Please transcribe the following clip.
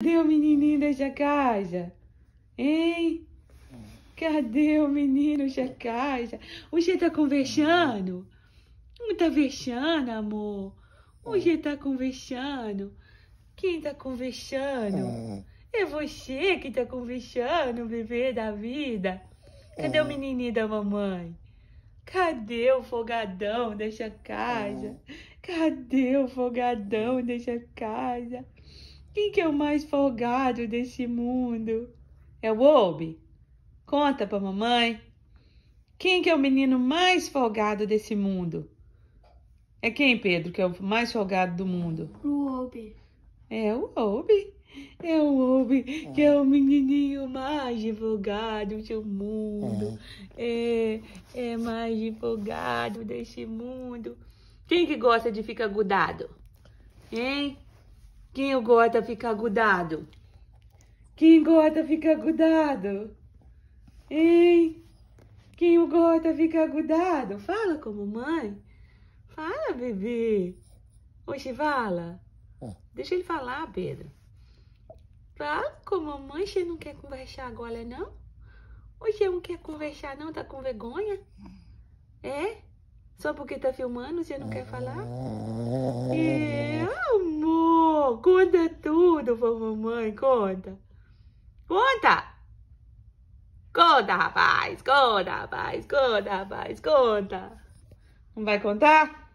Cadê o menininho da casa? Hein? Cadê o menino dessa casa? jeito tá conversando? Não tá conversando, amor? O jeito tá conversando? Quem tá conversando? É você que tá conversando, bebê da vida. Cadê o ah. menininho da mamãe? Cadê o fogadão da casa? Ah. Cadê o fogadão da casa? Quem que é o mais folgado desse mundo? É o Obi? Conta pra mamãe. Quem que é o menino mais folgado desse mundo? É quem, Pedro, que é o mais folgado do mundo? O Obi. É o Obi. É o Obi, que é o menininho mais folgado do mundo. É, é, é mais folgado deste mundo. Quem que gosta de ficar agudado? Hein? Quem gosta fica agudado? Quem gosta fica agudado? Hein? Quem gosta fica agudado? Fala como mãe. Fala, bebê. Oxe, fala. É. Deixa ele falar, Pedro. Fala como mãe. Você não quer conversar agora, não? Hoje não quer conversar, não? Tá com vergonha? É? Só porque tá filmando, você não quer falar? Hum. É tudo mãe, mamãe, conta. Conta! Conta, rapaz, conta, rapaz, conta, rapaz, conta. Não vai contar?